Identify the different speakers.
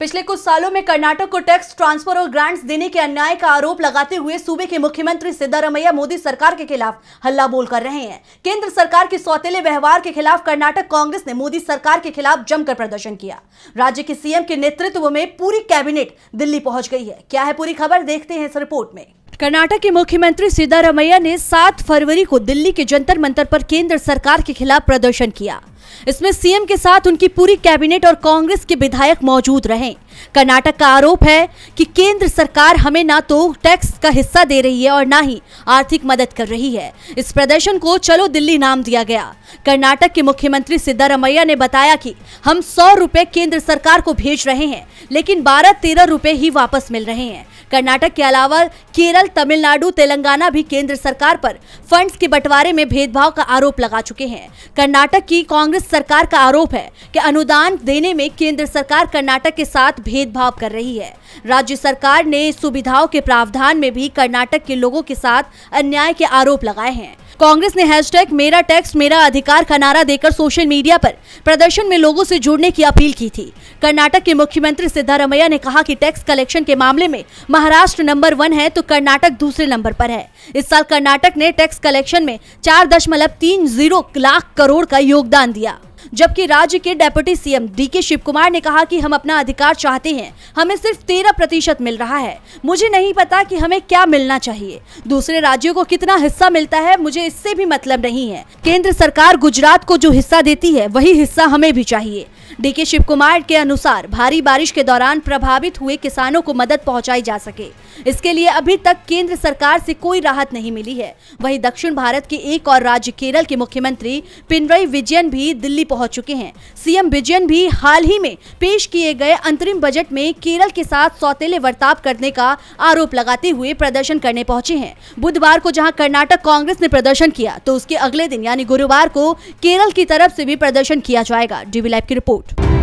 Speaker 1: पिछले कुछ सालों में कर्नाटक को टैक्स ट्रांसफर और ग्रांट्स देने के अन्याय का आरोप लगाते हुए सूबे के मुख्यमंत्री सिद्धारमैया मोदी सरकार के खिलाफ हल्ला बोल कर रहे हैं केंद्र सरकार के सौतेले व्यवहार के खिलाफ कर्नाटक कांग्रेस ने मोदी सरकार के खिलाफ जमकर प्रदर्शन किया राज्य के सीएम के नेतृत्व में पूरी कैबिनेट दिल्ली पहुंच गई है क्या है पूरी खबर देखते हैं इस रिपोर्ट में कर्नाटक के मुख्यमंत्री सिद्धारमैया ने 7 फरवरी को दिल्ली के जंतर मंतर पर केंद्र सरकार के खिलाफ प्रदर्शन किया इसमें सीएम के साथ उनकी पूरी कैबिनेट और कांग्रेस के विधायक मौजूद रहे कर्नाटक का आरोप है कि केंद्र सरकार हमें ना तो टैक्स का हिस्सा दे रही है और ना ही आर्थिक मदद कर रही है इस प्रदर्शन को चलो दिल्ली नाम दिया गया कर्नाटक के मुख्यमंत्री सिद्धारमैया ने बताया कि हम सौ रुपए केंद्र सरकार को भेज रहे हैं लेकिन बारह तेरह रुपए ही वापस मिल रहे हैं कर्नाटक के अलावा केरल तमिलनाडु तेलंगाना भी केंद्र सरकार पर फंड्स के बंटवारे में भेदभाव का आरोप लगा चुके हैं कर्नाटक की कांग्रेस सरकार का आरोप है कि अनुदान देने में केंद्र सरकार कर्नाटक के साथ भेदभाव कर रही है राज्य सरकार ने सुविधाओं के प्रावधान में भी कर्नाटक के लोगों के साथ अन्याय के आरोप लगाए हैं कांग्रेस ने हैशटैग मेरा टैक्स मेरा अधिकार का नारा देकर सोशल मीडिया पर प्रदर्शन में लोगों से जुड़ने की अपील की थी कर्नाटक के मुख्यमंत्री सिद्धारमैया ने कहा कि टैक्स कलेक्शन के मामले में महाराष्ट्र नंबर वन है तो कर्नाटक दूसरे नंबर पर है इस साल कर्नाटक ने टैक्स कलेक्शन में चार लाख करोड़ का योगदान दिया जबकि राज्य के डेप्यूटी सीएम डी के शिव कुमार ने कहा कि हम अपना अधिकार चाहते हैं हमें सिर्फ तेरह प्रतिशत मिल रहा है मुझे नहीं पता कि हमें क्या मिलना चाहिए दूसरे राज्यों को कितना हिस्सा मिलता है मुझे इससे भी मतलब नहीं है केंद्र सरकार गुजरात को जो हिस्सा देती है वही हिस्सा हमें भी चाहिए डीके शिव कुमार के अनुसार भारी बारिश के दौरान प्रभावित हुए किसानों को मदद पहुंचाई जा सके इसके लिए अभी तक केंद्र सरकार से कोई राहत नहीं मिली है वहीं दक्षिण भारत के एक और राज्य केरल के मुख्यमंत्री पिनरई विजयन भी दिल्ली पहुंच चुके हैं सीएम विजयन भी हाल ही में पेश किए गए अंतरिम बजट में केरल के साथ सौतेले वर्ताव करने का आरोप लगाते हुए प्रदर्शन करने पहुंचे हैं बुधवार को जहाँ कर्नाटक कांग्रेस ने प्रदर्शन किया तो उसके अगले दिन यानी गुरुवार को केरल की तरफ से भी प्रदर्शन किया जाएगा डीवी लाइव की रिपोर्ट you.